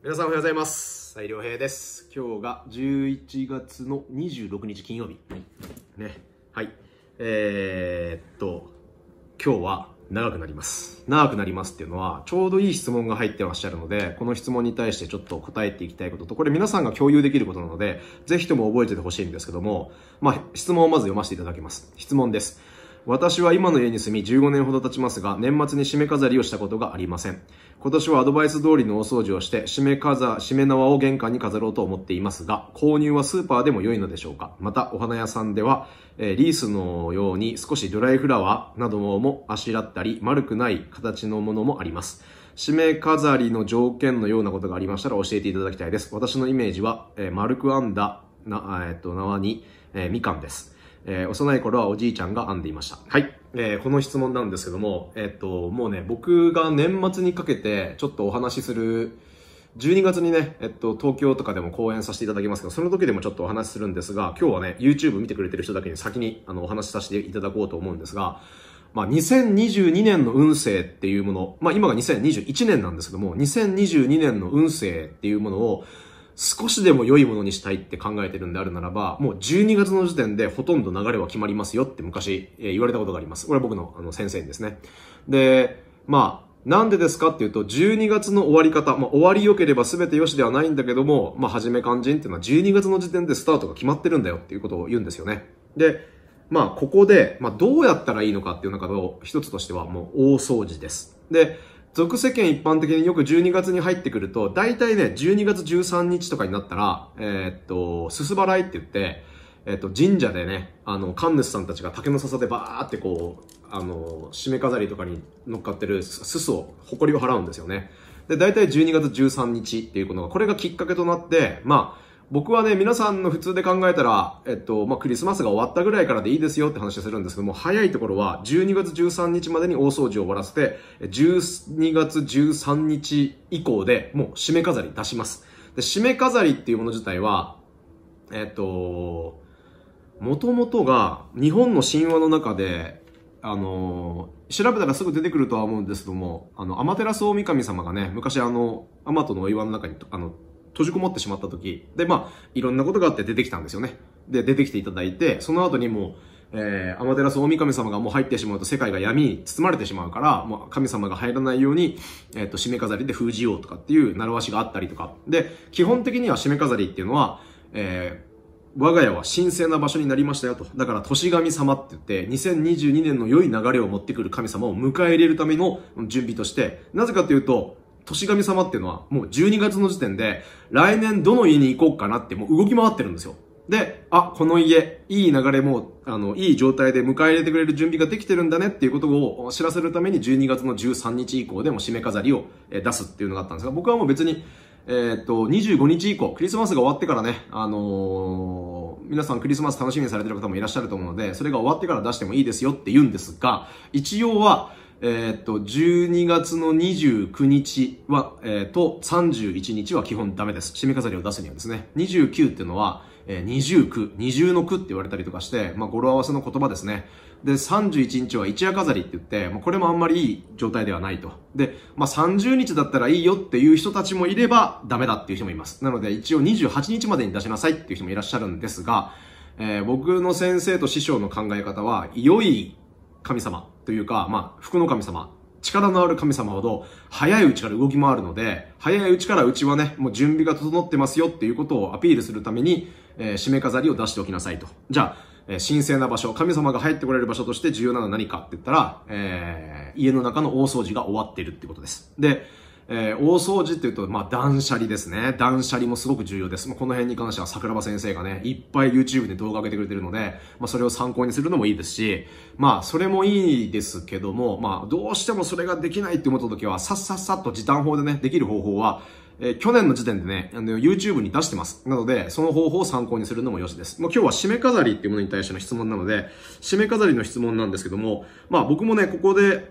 皆さんおはようございます斉良平です今日が11月の26日金曜日ねはいえっと今日は長くなります。長くなりますっていうのは、ちょうどいい質問が入ってらっしゃるので、この質問に対してちょっと答えていきたいことと、これ皆さんが共有できることなので、ぜひとも覚えててほしいんですけども、まあ、質問をまず読ませていただきます。質問です。私は今の家に住み15年ほど経ちますが、年末に締め飾りをしたことがありません。今年はアドバイス通りの大掃除をして、締め飾、締め縄を玄関に飾ろうと思っていますが、購入はスーパーでも良いのでしょうかまた、お花屋さんでは、えー、リースのように少しドライフラワーなどもあしらったり、丸くない形のものもあります。締め飾りの条件のようなことがありましたら教えていただきたいです。私のイメージは、えー、丸く編んだな、えっと、縄に、えー、みかんです。えー、幼い頃はおじいちゃんが編んでいました。はい。えー、この質問なんですけども、えー、っと、もうね、僕が年末にかけてちょっとお話しする、12月にね、えっと、東京とかでも講演させていただきますけど、その時でもちょっとお話しするんですが、今日はね、YouTube 見てくれてる人だけに先にあのお話しさせていただこうと思うんですが、まあ、2022年の運勢っていうもの、まあ、今が2021年なんですけども、2022年の運勢っていうものを、少しでも良いものにしたいって考えてるんであるならば、もう12月の時点でほとんど流れは決まりますよって昔、えー、言われたことがあります。これは僕のあの先生にですね。で、まあ、なんでですかっていうと、12月の終わり方、まあ、終わり良ければ全て良しではないんだけども、まあ、初め肝心っていうのは12月の時点でスタートが決まってるんだよっていうことを言うんですよね。で、まあ、ここで、まあ、どうやったらいいのかっていう中の一つとしては、もう大掃除です。で、俗世間一般的によく12月に入ってくると、大体ね、12月13日とかになったら、えー、っと、すす払いって言って、えー、っと、神社でね、あの、神主さんたちが竹の笹でバーってこう、あの、締め飾りとかに乗っかってるすすを、誇りを払うんですよね。で、大体12月13日っていうことが、これがきっかけとなって、まあ、僕はね、皆さんの普通で考えたら、えっと、まあ、クリスマスが終わったぐらいからでいいですよって話するんですけども、早いところは、12月13日までに大掃除を終わらせて、12月13日以降でもう締め飾り出します。で、締め飾りっていうもの自体は、えっと、もともとが日本の神話の中で、あの調べたらすぐ出てくるとは思うんですけども、あの、アマテラスオオミカミ様がね、昔あの、アマトのお岩の中に、あの、閉じこもってしまった時、で、まあ、いろんなことがあって出てきたんですよね。で、出てきていただいて、その後にもう、えー、アマテラス大神様がもう入ってしまうと世界が闇に包まれてしまうから、もう神様が入らないように、えっ、ー、と、締め飾りで封じようとかっていう習わしがあったりとか。で、基本的には締め飾りっていうのは、えー、我が家は神聖な場所になりましたよと。だから、年神様って言って、2022年の良い流れを持ってくる神様を迎え入れるための準備として、なぜかというと、年神様っていうのは、もう12月の時点で、来年どの家に行こうかなってもう動き回ってるんですよ。で、あ、この家、いい流れも、あの、いい状態で迎え入れてくれる準備ができてるんだねっていうことを知らせるために12月の13日以降でも締め飾りを出すっていうのがあったんですが、僕はもう別に、えー、っと、25日以降、クリスマスが終わってからね、あのー、皆さんクリスマス楽しみにされてる方もいらっしゃると思うので、それが終わってから出してもいいですよって言うんですが、一応は、えー、っと、12月の29日は、えー、と、31日は基本ダメです。締め飾りを出すにはですね。29っていうのは、えー、29、二重の句って言われたりとかして、まあ、語呂合わせの言葉ですね。で、31日は一夜飾りって言って、まあ、これもあんまりいい状態ではないと。で、まあ、30日だったらいいよっていう人たちもいれば、ダメだっていう人もいます。なので、一応28日までに出しなさいっていう人もいらっしゃるんですが、えー、僕の先生と師匠の考え方は、良い神様というか、まあ、服の神様、力のある神様ほど、早いうちから動き回るので、早いうちからうちはね、もう準備が整ってますよっていうことをアピールするために、えー、締め飾りを出しておきなさいと。じゃあ、えー、神聖な場所、神様が入ってこられる場所として重要なのは何かって言ったら、えー、家の中の大掃除が終わっているってことです。で、えー、大掃除っていうと、まあ、断捨離ですね。断捨離もすごく重要です。まあ、この辺に関しては桜庭先生がね、いっぱい YouTube で動画上げてくれてるので、まあ、それを参考にするのもいいですし、まあ、それもいいですけども、まあ、どうしてもそれができないって思った時は、さっさっさっと時短法でね、できる方法は、えー、去年の時点でね、あの、YouTube に出してます。なので、その方法を参考にするのもよしです。もう今日は締め飾りっていうものに対しての質問なので、締め飾りの質問なんですけども、まあ僕もね、ここで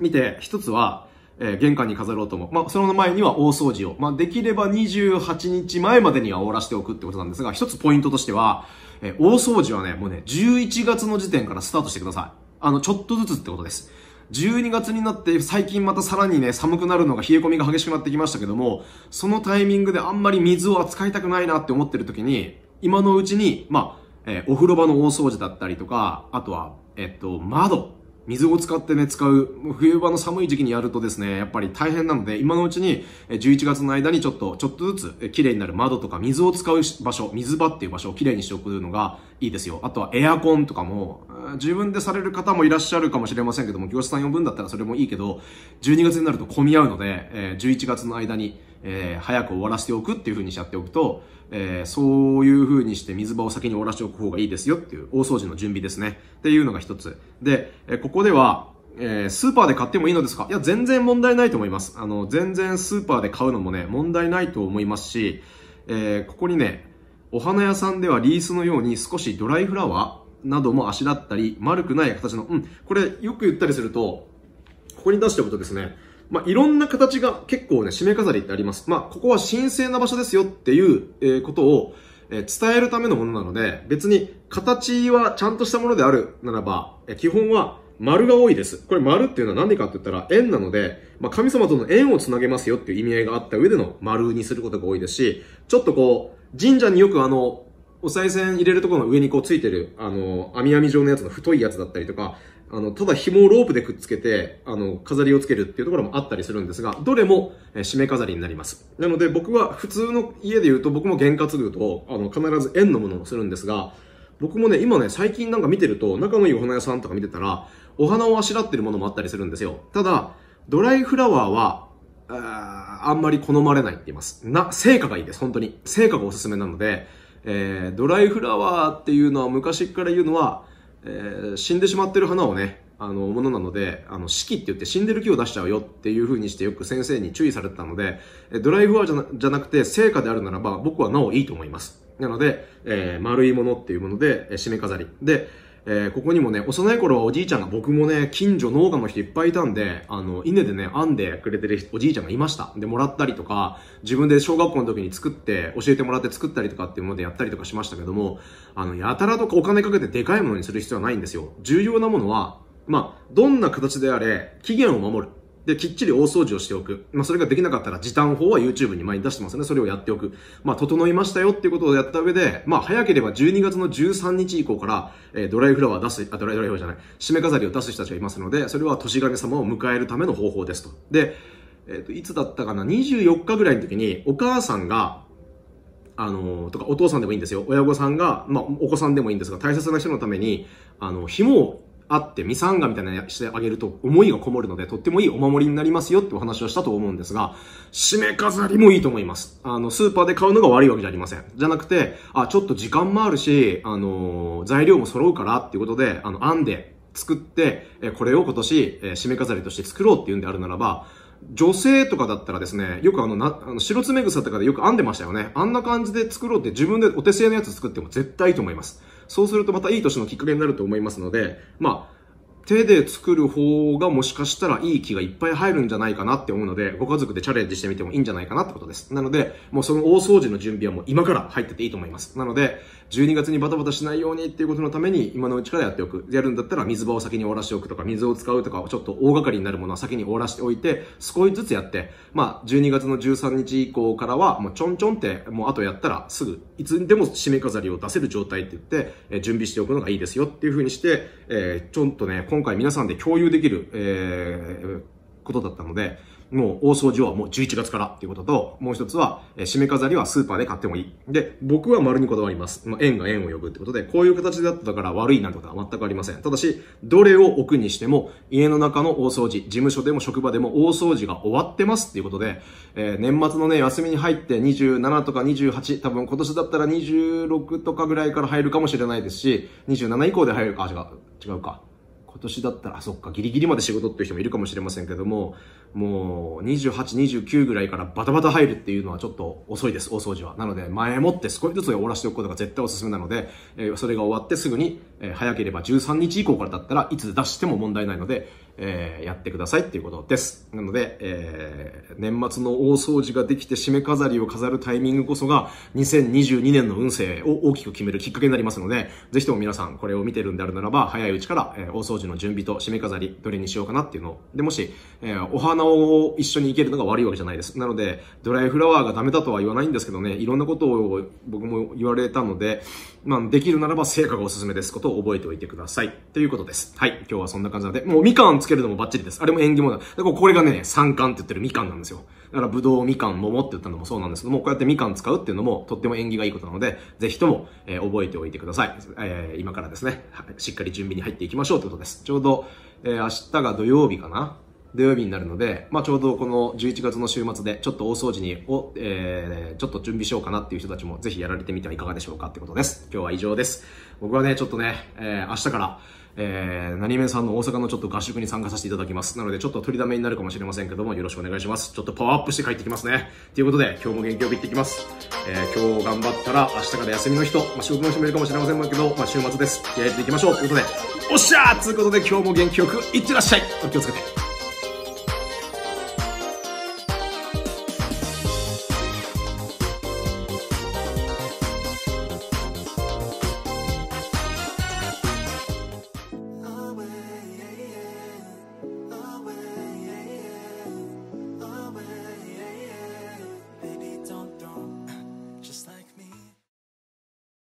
見て、一つは、えー、玄関に飾ろうと思う。まあ、その前には大掃除を。まあ、できれば28日前までには終わらせておくってことなんですが、一つポイントとしては、えー、大掃除はね、もうね、11月の時点からスタートしてください。あの、ちょっとずつってことです。12月になって最近またさらにね、寒くなるのが冷え込みが激しくなってきましたけども、そのタイミングであんまり水を扱いたくないなって思ってる時に、今のうちに、まあ、えー、お風呂場の大掃除だったりとか、あとは、えっと、窓。水を使ってね、使う、冬場の寒い時期にやるとですね、やっぱり大変なので、今のうちに、11月の間にちょっと、ちょっとずつ、綺麗になる窓とか、水を使う場所、水場っていう場所を綺麗にしておくのがいいですよ。あとはエアコンとかも、自分でされる方もいらっしゃるかもしれませんけども、業者さん呼ぶんだったらそれもいいけど、12月になると混み合うので、11月の間に、えー、早く終わらせておくっていう風にしちゃっておくと、えー、そういう風にして水場を先に終わらせておく方がいいですよっていう大掃除の準備ですね。っていうのが一つ。で、えここでは、えー、スーパーで買ってもいいのですかいや、全然問題ないと思います。あの、全然スーパーで買うのもね、問題ないと思いますし、えここにね、お花屋さんではリースのように少しドライフラワーなどもあしらったり、丸くない形の、うん、これよく言ったりすると、ここに出しておくとですね、まあ、いろんな形が結構ね、締め飾りってあります。まあ、ここは神聖な場所ですよっていう、えことを、え伝えるためのものなので、別に形はちゃんとしたものであるならば、基本は丸が多いです。これ丸っていうのは何でかって言ったら円なので、まあ、神様との縁をつなげますよっていう意味合いがあった上での丸にすることが多いですし、ちょっとこう、神社によくあの、お賽銭入れるところの上にこうついてる、あの、網網状のやつの太いやつだったりとか、あの、ただ紐をロープでくっつけて、あの、飾りをつけるっていうところもあったりするんですが、どれも、えー、締め飾りになります。なので僕は普通の家で言うと僕も験担ぐと、あの、必ず円のものをするんですが、僕もね、今ね、最近なんか見てると、仲のいいお花屋さんとか見てたら、お花をあしらってるものもあったりするんですよ。ただ、ドライフラワーは、ああんまり好まれないって言います。な、成果がいいです、本当に。成果がおすすめなので、えー、ドライフラワーっていうのは昔から言うのは、えー、死んでしまってる花をね、あの、ものなので、あの、四季って言って死んでる木を出しちゃうよっていう風にしてよく先生に注意されてたので、ドライフワーじゃなじゃなくて成果であるならば僕はなおいいと思います。なので、えー、丸いものっていうもので、えー、締め飾り。で、えー、ここにもね、幼い頃はおじいちゃんが僕もね、近所農家の人いっぱいいたんで、あの、稲でね、編んでくれてるおじいちゃんがいました。で、もらったりとか、自分で小学校の時に作って、教えてもらって作ったりとかっていうものでやったりとかしましたけども、あの、やたらとかお金かけてでかいものにする必要はないんですよ。重要なものは、まあ、どんな形であれ、期限を守る。で、きっちり大掃除をしておく。まあ、それができなかったら時短法は YouTube に前に出してますね。それをやっておく。まあ、整いましたよっていうことをやった上で、まあ、早ければ12月の13日以降から、えー、ドライフラワー出す、あ、ドライドライフラワーじゃない、締め飾りを出す人たちがいますので、それは年神様を迎えるための方法ですと。で、えっ、ー、と、いつだったかな、24日ぐらいの時に、お母さんが、あのー、とか、お父さんでもいいんですよ。親御さんが、まあ、お子さんでもいいんですが、大切な人のために、あの、紐をあって、ミサンガみたいなのしてあげると思いがこもるので、とってもいいお守りになりますよってお話をしたと思うんですが、締め飾りもいいと思います。あの、スーパーで買うのが悪いわけじゃありません。じゃなくて、あ、ちょっと時間もあるし、あのー、材料も揃うからっていうことで、あの、編んで作って、えこれを今年、え締め飾りとして作ろうっていうんであるならば、女性とかだったらですね、よくあの、な、あの、白爪草とかでよく編んでましたよね。あんな感じで作ろうって自分でお手製のやつ作っても絶対いいと思います。そうするとまたいい年のきっかけになると思いますので、まあ、手で作る方がもしかしたらいい木がいっぱい入るんじゃないかなって思うので、ご家族でチャレンジしてみてもいいんじゃないかなってことです。なので、もうその大掃除の準備はもう今から入ってていいと思います。なので、12月にバタバタしないようにっていうことのために、今のうちからやっておく。やるんだったら水場を先に終わらしておくとか、水を使うとか、ちょっと大掛かりになるものは先に終わらしておいて、少しずつやって、まあ、12月の13日以降からは、もうちょんちょんって、もうあとやったらすぐ、いつでも締め飾りを出せる状態って言って、え準備しておくのがいいですよっていうふうにして、えー、ちょっとね、今今回皆さんで共有できる、えー、ことだったので、もう大掃除はもう11月からっていうことと、もう一つは、えー、締め飾りはスーパーで買ってもいい。で、僕は丸にこだわります。まあ、円が円を呼ぶってことで、こういう形だったから悪いなんてことは全くありません。ただし、どれを置くにしても、家の中の大掃除、事務所でも職場でも大掃除が終わってますっていうことで、えー、年末のね、休みに入って27とか28、多分今年だったら26とかぐらいから入るかもしれないですし、27以降で入るか、違う、違うか。今年だったら、あ、そっか、ギリギリまで仕事っていう人もいるかもしれませんけども、もう28、29ぐらいからバタバタ入るっていうのはちょっと遅いです、大掃除は。なので、前もって少しずつ終わらせておくことが絶対おすすめなので、えそれが終わってすぐに、え早ければ13日以降からだったらいつ出しても問題ないので、えやってくださいっていうことです。なので、えー、年末の大掃除ができて締め飾りを飾るタイミングこそが2022年の運勢を大きく決めるきっかけになりますので、ぜひとも皆さんこれを見てるんであるならば、早いうちから、え大掃除の準備と締め飾り、どれにしようかなっていうのを、で、もし、えお花魚を一緒に行けるのが悪いわけじゃないです。なので、ドライフラワーがダメだとは言わないんですけどね、いろんなことを僕も言われたので、まあ、できるならば成果がおすすめですことを覚えておいてください。ということです。はい。今日はそんな感じなので、もうみかんつけるのもバッチリです。あれも縁起物だ。だからこれがね、三冠って言ってるみかんなんですよ。だから、ぶどう、みかん、桃って言ったのもそうなんですけども、こうやってみかん使うっていうのもとっても縁起がいいことなので、ぜひとも、えー、覚えておいてください。えー、今からですね、しっかり準備に入っていきましょうということです。ちょうど、えー、明日が土曜日かな土曜日になるので、まあ、ちょうどこの11月の週末でちょっと大掃除にを、えー、ちょっと準備しようかなっていう人たちもぜひやられてみてはいかがでしょうかってことです。今日は以上です。僕はね、ちょっとね、えー、明日から、えー、何めさんの大阪のちょっと合宿に参加させていただきます。なのでちょっと取りだめになるかもしれませんけども、よろしくお願いします。ちょっとパワーアップして帰ってきますね。ということで、今日も元気よく行ってきます。えー、今日頑張ったら明日から休みの人、まあ、仕事の人もいるかもしれませんけど、まあ、週末です。やっていきましょう。ということで、おっしゃーということで今日も元気よくいってらっしゃいお気をつけて。